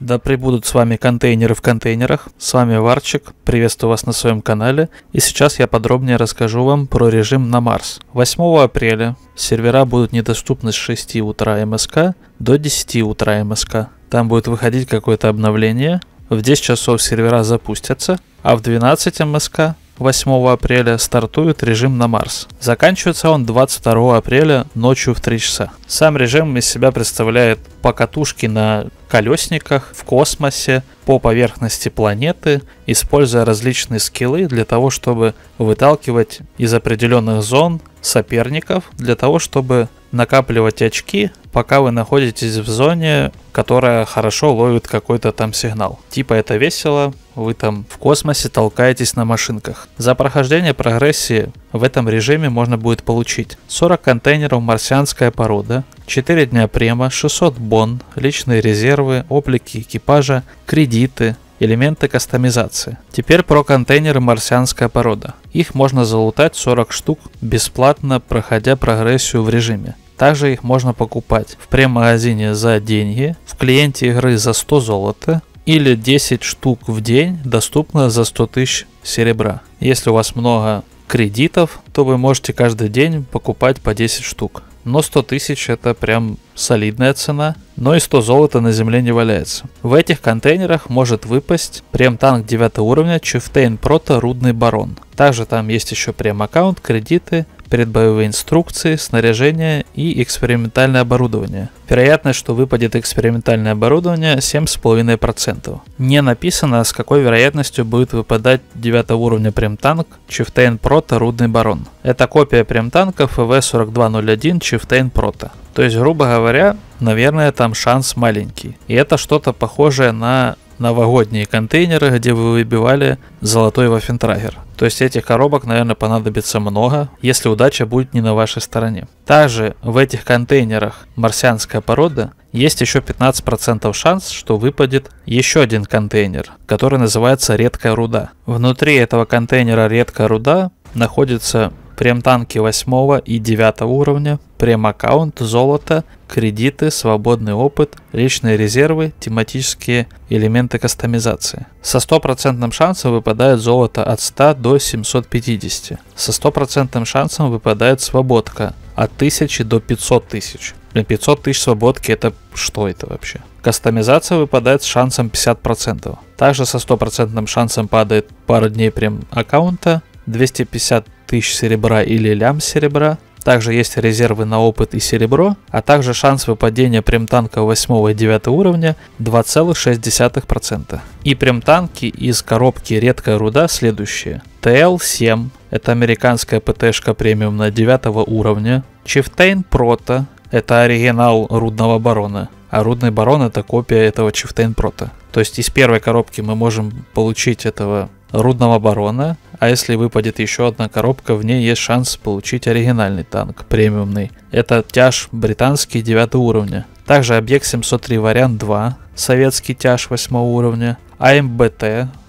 Да прибудут с вами контейнеры в контейнерах. С вами Варчик, приветствую вас на своем канале. И сейчас я подробнее расскажу вам про режим на Марс. 8 апреля сервера будут недоступны с 6 утра МСК до 10 утра МСК. Там будет выходить какое-то обновление. В 10 часов сервера запустятся, а в 12 МСК 8 апреля стартует режим на Марс. Заканчивается он 22 апреля ночью в 3 часа. Сам режим из себя представляет покатушки на колесниках в космосе по поверхности планеты, используя различные скиллы для того, чтобы выталкивать из определенных зон соперников, для того, чтобы накапливать очки, пока вы находитесь в зоне, которая хорошо ловит какой-то там сигнал. Типа это весело, вы там в космосе толкаетесь на машинках. За прохождение прогрессии в этом режиме можно будет получить 40 контейнеров марсианская порода, 4 дня према, 600 бон, личные резервы, облики экипажа, кредиты, элементы кастомизации. Теперь про контейнеры марсианская порода. Их можно залутать 40 штук бесплатно, проходя прогрессию в режиме. Также их можно покупать в премагазине за деньги, в клиенте игры за 100 золота или 10 штук в день доступно за 100 тысяч серебра. Если у вас много кредитов, то вы можете каждый день покупать по 10 штук. Но 100 тысяч это прям солидная цена но и 100 золота на земле не валяется. В этих контейнерах может выпасть прем-танк 9 уровня Чифтейн Прото Рудный Барон. Также там есть еще прем-аккаунт, кредиты, предбоевые инструкции, снаряжение и экспериментальное оборудование. Вероятность, что выпадет экспериментальное оборудование 7,5%. Не написано, с какой вероятностью будет выпадать 9 уровня прем-танк Чифтейн Прото Рудный Барон. Это копия прем-танка ФВ-4201 Чифтейн Прото. То есть, грубо говоря, наверное, там шанс маленький. И это что-то похожее на новогодние контейнеры, где вы выбивали золотой вафентрагер. То есть этих коробок, наверное, понадобится много, если удача будет не на вашей стороне. Также в этих контейнерах марсианская порода есть еще 15% шанс, что выпадет еще один контейнер, который называется редкая руда. Внутри этого контейнера редкая руда находится Прем-танки 8 и 9 уровня, прем-аккаунт, золото, кредиты, свободный опыт, личные резервы, тематические элементы кастомизации. Со стопроцентным шансом выпадает золото от 100 до 750. Со стопроцентным шансом выпадает свободка от 1000 до 500 тысяч. 500 тысяч свободки это что это вообще? Кастомизация выпадает с шансом 50%. Также со стопроцентным шансом падает пару дней прем аккаунта, 250 тысяч серебра или лям серебра. Также есть резервы на опыт и серебро, а также шанс выпадения премтанка 8 и 9 уровня 2,6%. И премтанки из коробки редкая руда следующие. TL7 – это американская ПТшка премиум на 9 уровня. Чифтейн Прота – это оригинал рудного барона. А рудный барон это копия этого Чифтейн Прота. То есть из первой коробки мы можем получить этого рудного барона, а если выпадет еще одна коробка, в ней есть шанс получить оригинальный танк, премиумный. Это тяж британский 9 уровня. Также объект 703 вариант 2, советский тяж 8 уровня, АМБТ,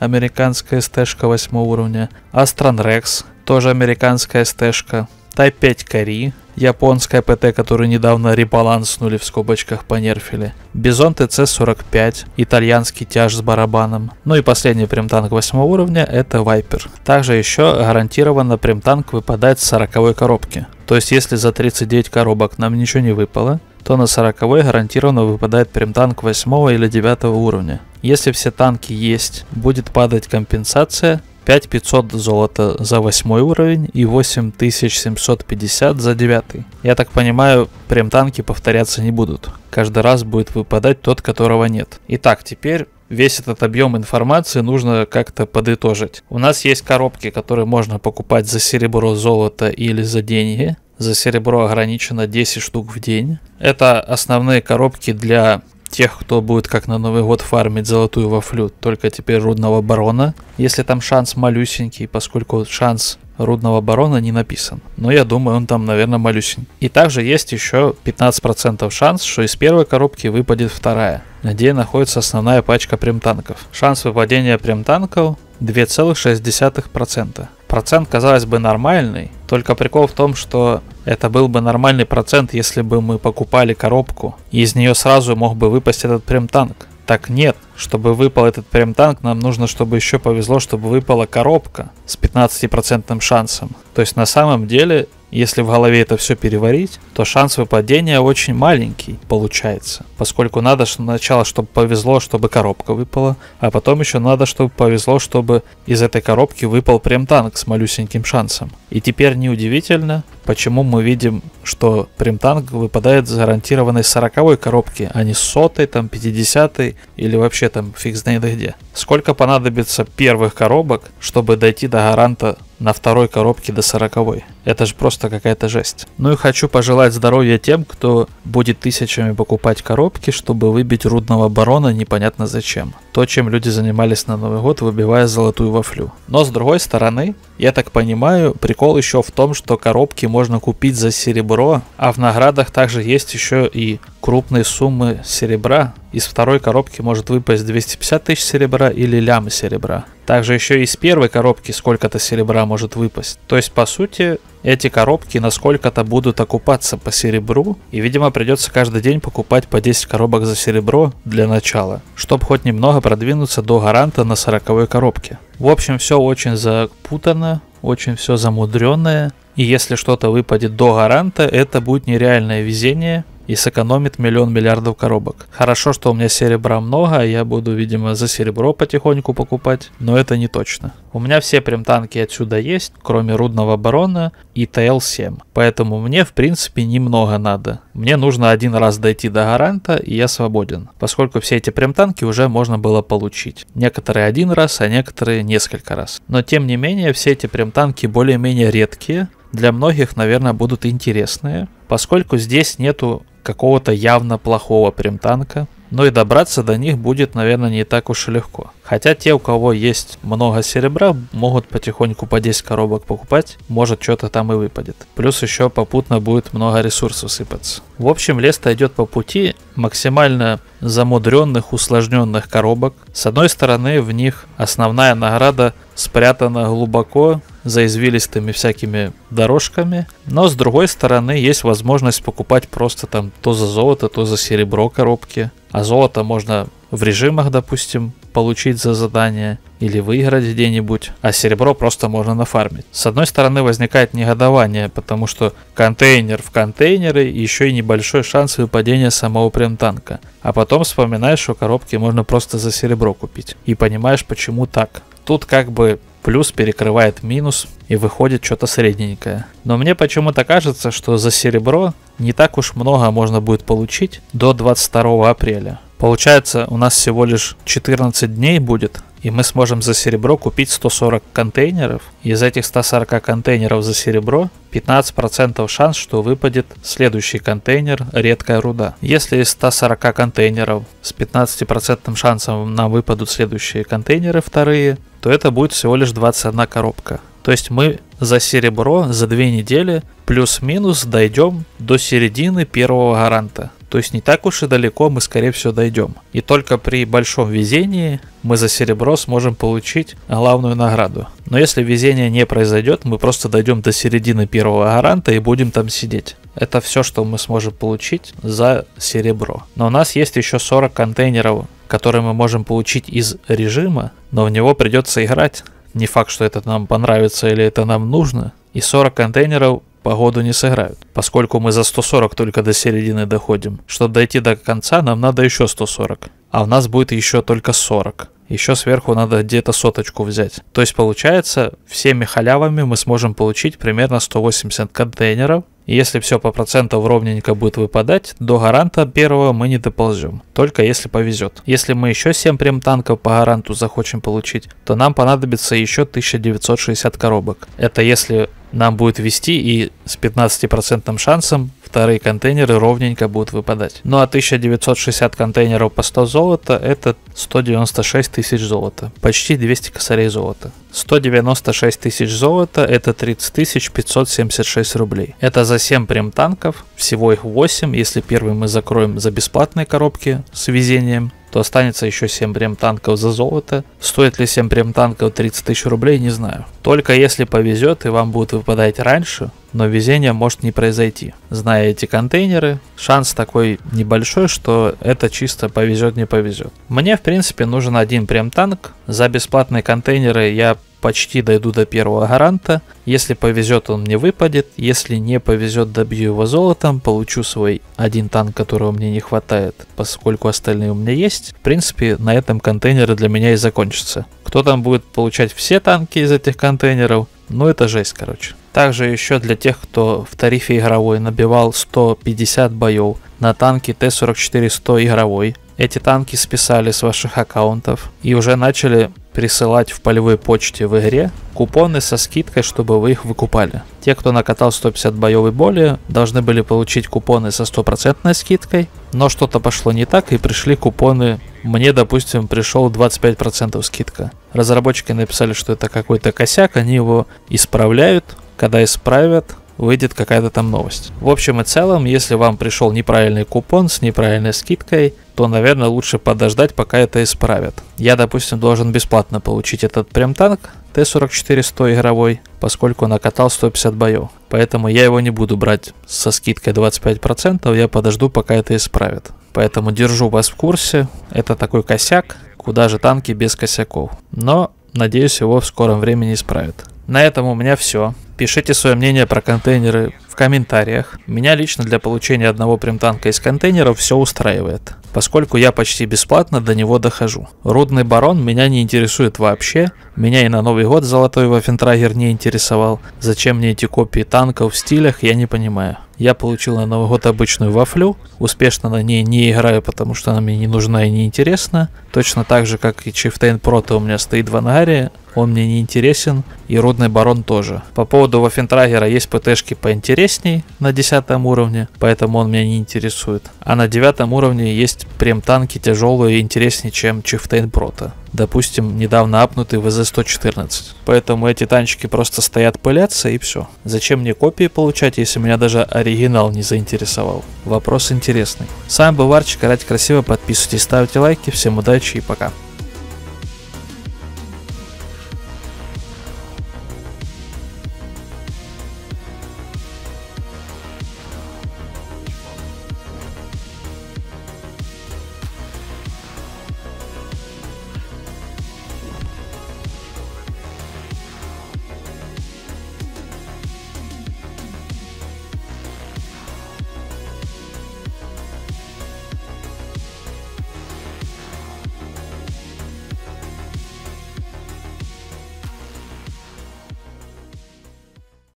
американская стежка 8 уровня, Астронрекс тоже американская стежка, Type 5 Кори, Японская ПТ, которую недавно ребаланснули в скобочках по нерфили. Бизон ТЦ-45, итальянский тяж с барабаном. Ну и последний примтанк 8 уровня это Вайпер. Также еще гарантированно примтанк выпадает с 40 коробки. То есть если за 39 коробок нам ничего не выпало, то на 40 гарантированно выпадает примтанк 8 или 9 уровня. Если все танки есть, будет падать компенсация 5500 золота за 8 уровень и 8750 за 9. Я так понимаю, прям танки повторяться не будут. Каждый раз будет выпадать тот, которого нет. Итак, теперь весь этот объем информации нужно как-то подытожить. У нас есть коробки, которые можно покупать за серебро, золото или за деньги. За серебро ограничено 10 штук в день. Это основные коробки для тех, кто будет как на Новый год фармить золотую вафлю, только теперь рудного барона, если там шанс малюсенький, поскольку шанс рудного барона не написан. Но я думаю, он там, наверное, малюсенький. И также есть еще 15% шанс, что из первой коробки выпадет вторая, где находится основная пачка прем-танков. Шанс выпадения прем-танков 2,6%. Процент, казалось бы, нормальный, только прикол в том, что это был бы нормальный процент, если бы мы покупали коробку, и из нее сразу мог бы выпасть этот прем-танк. Так нет, чтобы выпал этот прем-танк, нам нужно, чтобы еще повезло, чтобы выпала коробка с 15% шансом. То есть на самом деле если в голове это все переварить, то шанс выпадения очень маленький получается, поскольку надо сначала, чтобы повезло, чтобы коробка выпала, а потом еще надо, чтобы повезло, чтобы из этой коробки выпал прем танк с малюсеньким шансом. И теперь неудивительно, почему мы видим, что примтанк выпадает с гарантированной 40 коробки, а не 100 там 50 или вообще там фиг знает где. Сколько понадобится первых коробок, чтобы дойти до гаранта на второй коробке до 40 -й. Это же просто какая-то жесть. Ну и хочу пожелать здоровья тем, кто будет тысячами покупать коробки, чтобы выбить рудного барона непонятно зачем то, чем люди занимались на Новый год, выбивая золотую вафлю. Но с другой стороны, я так понимаю, прикол еще в том, что коробки можно купить за серебро, а в наградах также есть еще и крупные суммы серебра. Из второй коробки может выпасть 250 тысяч серебра или лямы серебра. Также еще из первой коробки сколько-то серебра может выпасть. То есть, по сути, эти коробки насколько-то будут окупаться по серебру, и, видимо, придется каждый день покупать по 10 коробок за серебро для начала, чтобы хоть немного продвинуться до гаранта на 40 коробке. В общем, все очень запутано, очень все замудренное, и если что-то выпадет до гаранта, это будет нереальное везение, и сэкономит миллион миллиардов коробок. Хорошо, что у меня серебра много, я буду, видимо, за серебро потихоньку покупать, но это не точно. У меня все прем-танки отсюда есть, кроме Рудного Барона и ТЛ-7, поэтому мне, в принципе, немного надо. Мне нужно один раз дойти до гаранта, и я свободен, поскольку все эти прем-танки уже можно было получить. Некоторые один раз, а некоторые несколько раз. Но, тем не менее, все эти прем-танки более-менее редкие, для многих, наверное, будут интересные, поскольку здесь нету какого-то явно плохого примтанка, но и добраться до них будет, наверное, не так уж и легко. Хотя те, у кого есть много серебра, могут потихоньку по 10 коробок покупать, может что-то там и выпадет. Плюс еще попутно будет много ресурсов сыпаться. В общем, лес-то идет по пути максимально замудренных, усложненных коробок. С одной стороны, в них основная награда спрятана глубоко за извилистыми всякими дорожками. Но с другой стороны есть возможность покупать просто там то за золото, то за серебро коробки. А золото можно в режимах, допустим, получить за задание или выиграть где-нибудь, а серебро просто можно нафармить. С одной стороны возникает негодование, потому что контейнер в контейнеры и еще и небольшой шанс выпадения самого прем-танка. А потом вспоминаешь, что коробки можно просто за серебро купить. И понимаешь, почему так. Тут как бы плюс перекрывает минус и выходит что-то средненькое. Но мне почему-то кажется, что за серебро не так уж много можно будет получить до 22 апреля. Получается, у нас всего лишь 14 дней будет, и мы сможем за серебро купить 140 контейнеров. Из этих 140 контейнеров за серебро 15% шанс, что выпадет следующий контейнер редкая руда. Если из 140 контейнеров с 15% шансом нам выпадут следующие контейнеры вторые, то это будет всего лишь 21 коробка. То есть мы за серебро за две недели плюс-минус дойдем до середины первого гаранта. То есть не так уж и далеко мы, скорее всего, дойдем. И только при большом везении мы за серебро сможем получить главную награду. Но если везение не произойдет, мы просто дойдем до середины первого гаранта и будем там сидеть. Это все, что мы сможем получить за серебро. Но у нас есть еще 40 контейнеров, которые мы можем получить из режима, но в него придется играть. Не факт, что это нам понравится или это нам нужно. И 40 контейнеров погоду не сыграют, поскольку мы за 140 только до середины доходим. Чтобы дойти до конца, нам надо еще 140, а у нас будет еще только 40. Еще сверху надо где-то соточку взять. То есть получается, всеми халявами мы сможем получить примерно 180 контейнеров, если все по процентам ровненько будет выпадать, до гаранта первого мы не доползем, только если повезет. Если мы еще 7 прем танков по гаранту захочем получить, то нам понадобится еще 1960 коробок. Это если нам будет вести и с 15% шансом старые контейнеры ровненько будут выпадать. Ну а 1960 контейнеров по 100 золота это 196 тысяч золота, почти 200 косарей золота. 196 тысяч золота это 30 576 рублей. Это за 7 прем танков, всего их 8, если первый мы закроем за бесплатные коробки с везением, то останется еще 7 прем танков за золото. Стоит ли 7 прем танков 30 тысяч рублей, не знаю. Только если повезет и вам будут выпадать раньше, но везение может не произойти. Зная эти контейнеры, шанс такой небольшой, что это чисто повезет, не повезет. Мне, в принципе, нужен один прям танк. За бесплатные контейнеры я почти дойду до первого гаранта. Если повезет, он мне выпадет. Если не повезет, добью его золотом. Получу свой один танк, которого мне не хватает, поскольку остальные у меня есть. В принципе, на этом контейнеры для меня и закончатся. Кто там будет получать все танки из этих контейнеров? Ну, это жесть, короче. Также еще для тех, кто в тарифе игровой набивал 150 боев на танке Т-44-100 игровой. Эти танки списали с ваших аккаунтов и уже начали присылать в полевой почте в игре купоны со скидкой, чтобы вы их выкупали. Те, кто накатал 150 боев и более, должны были получить купоны со стопроцентной скидкой, но что-то пошло не так и пришли купоны мне, допустим, пришел 25% скидка. Разработчики написали, что это какой-то косяк, они его исправляют, когда исправят, выйдет какая-то там новость. В общем и целом, если вам пришел неправильный купон с неправильной скидкой, то, наверное, лучше подождать, пока это исправят. Я, допустим, должен бесплатно получить этот прем-танк Т-44-100 игровой, поскольку накатал 150 боев. Поэтому я его не буду брать со скидкой 25%, я подожду, пока это исправят. Поэтому держу вас в курсе. Это такой косяк, куда же танки без косяков. Но, надеюсь, его в скором времени исправят. На этом у меня все. Пишите свое мнение про контейнеры в комментариях. Меня лично для получения одного примтанка из контейнеров все устраивает, поскольку я почти бесплатно до него дохожу. Рудный барон меня не интересует вообще, меня и на Новый год золотой Вафентрагер не интересовал. Зачем мне эти копии танков в стилях, я не понимаю. Я получил на Новый год обычную вафлю, успешно на ней не играю, потому что она мне не нужна и не интересна. Точно так же, как и Chieftain Proto у меня стоит в ангаре, он мне не интересен, и Рудный Барон тоже. По поводу Вафентрагера есть ПТшки поинтереснее, интересней на 10 уровне, поэтому он меня не интересует. А на 9 уровне есть прям танки тяжелые и интереснее, чем Чифтейн Прота. Допустим, недавно апнутый ВЗ-114. Поэтому эти танчики просто стоят пылятся и все. Зачем мне копии получать, если меня даже оригинал не заинтересовал? Вопрос интересный. С вами был Варчик, играть красиво, подписывайтесь, ставьте лайки, всем удачи и пока.